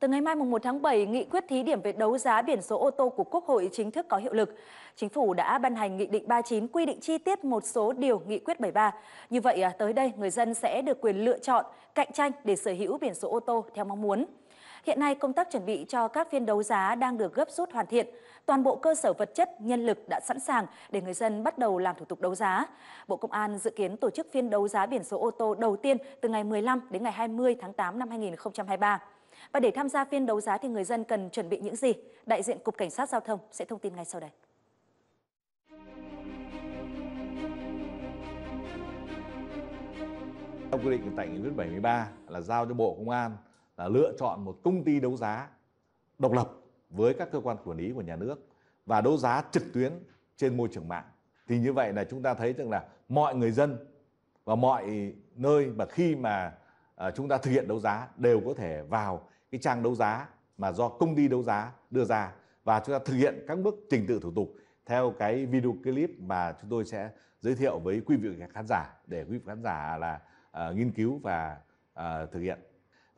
Từ ngày mai mùng 1 tháng 7, nghị quyết thí điểm về đấu giá biển số ô tô của Quốc hội chính thức có hiệu lực. Chính phủ đã ban hành Nghị định 39 quy định chi tiết một số điều Nghị quyết 73. Như vậy, à, tới đây người dân sẽ được quyền lựa chọn, cạnh tranh để sở hữu biển số ô tô theo mong muốn. Hiện nay, công tác chuẩn bị cho các phiên đấu giá đang được gấp rút hoàn thiện. Toàn bộ cơ sở vật chất, nhân lực đã sẵn sàng để người dân bắt đầu làm thủ tục đấu giá. Bộ Công an dự kiến tổ chức phiên đấu giá biển số ô tô đầu tiên từ ngày 15 đến ngày 20 tháng 8 năm 2023. Và để tham gia phiên đấu giá thì người dân cần chuẩn bị những gì? Đại diện Cục Cảnh sát Giao thông sẽ thông tin ngay sau đây. Theo quy định tại Nghị quyết 73 là giao cho Bộ Công an là lựa chọn một công ty đấu giá độc lập với các cơ quan quản lý của nhà nước và đấu giá trực tuyến trên môi trường mạng thì như vậy là chúng ta thấy rằng là mọi người dân và mọi nơi mà khi mà à, chúng ta thực hiện đấu giá đều có thể vào cái trang đấu giá mà do công ty đấu giá đưa ra và chúng ta thực hiện các bước trình tự thủ tục theo cái video clip mà chúng tôi sẽ giới thiệu với quý vị khán giả để quý vị khán giả là uh, nghiên cứu và uh, thực hiện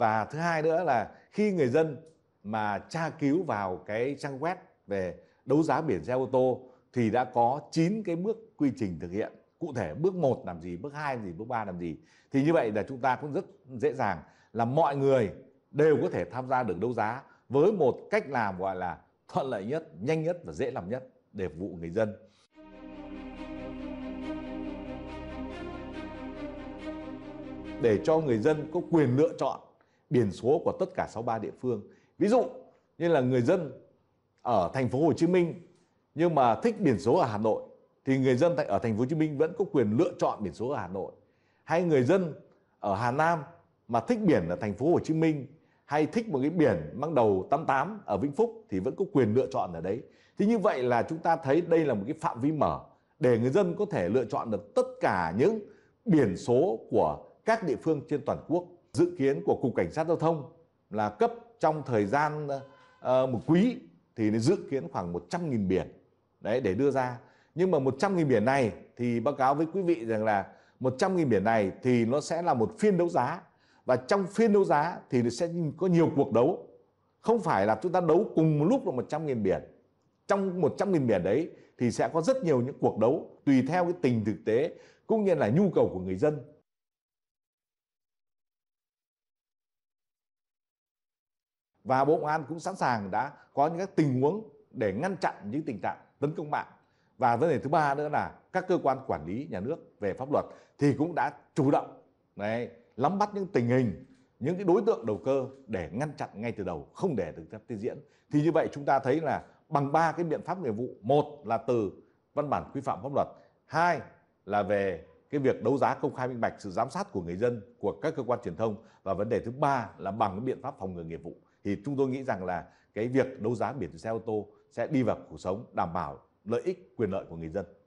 và thứ hai nữa là khi người dân mà tra cứu vào cái trang web về đấu giá biển xe ô tô thì đã có 9 cái bước quy trình thực hiện cụ thể bước 1 làm gì bước 2 làm gì bước 3 làm gì thì như vậy là chúng ta cũng rất dễ dàng là mọi người đều có thể tham gia được đấu giá với một cách làm gọi là thuận lợi nhất nhanh nhất và dễ làm nhất để phục vụ người dân để cho người dân có quyền lựa chọn biển số của tất cả 63 địa phương. Ví dụ như là người dân ở thành phố Hồ Chí Minh nhưng mà thích biển số ở Hà Nội thì người dân tại ở thành phố Hồ Chí Minh vẫn có quyền lựa chọn biển số ở Hà Nội. Hay người dân ở Hà Nam mà thích biển ở thành phố Hồ Chí Minh hay thích một cái biển mang đầu 88 ở Vĩnh Phúc thì vẫn có quyền lựa chọn ở đấy. Thế như vậy là chúng ta thấy đây là một cái phạm vi mở để người dân có thể lựa chọn được tất cả những biển số của các địa phương trên toàn quốc Dự kiến của Cục Cảnh sát Giao thông là cấp trong thời gian ờ, một quý thì dự kiến khoảng 100.000 biển đấy để đưa ra. Nhưng mà 100.000 biển này thì báo cáo với quý vị rằng là 100.000 biển này thì nó sẽ là một phiên đấu giá và trong phiên đấu giá thì sẽ có nhiều cuộc đấu. Không phải là chúng ta đấu cùng một lúc là 100.000 biển. Trong 100.000 biển đấy thì sẽ có rất nhiều những cuộc đấu tùy theo cái tình thực tế cũng như là nhu cầu của người dân và Bộ Công an cũng sẵn sàng đã có những các tình huống để ngăn chặn những tình trạng tấn công mạng và vấn đề thứ ba nữa là các cơ quan quản lý nhà nước về pháp luật thì cũng đã chủ động đấy, nắm bắt những tình hình những cái đối tượng đầu cơ để ngăn chặn ngay từ đầu không để được tiếp diễn thì như vậy chúng ta thấy là bằng ba cái biện pháp nghiệp vụ một là từ văn bản quy phạm pháp luật hai là về cái việc đấu giá công khai minh bạch sự giám sát của người dân của các cơ quan truyền thông và vấn đề thứ ba là bằng cái biện pháp phòng ngừa nghiệp vụ thì chúng tôi nghĩ rằng là cái việc đấu giá biển số xe ô tô sẽ đi vào cuộc sống đảm bảo lợi ích quyền lợi của người dân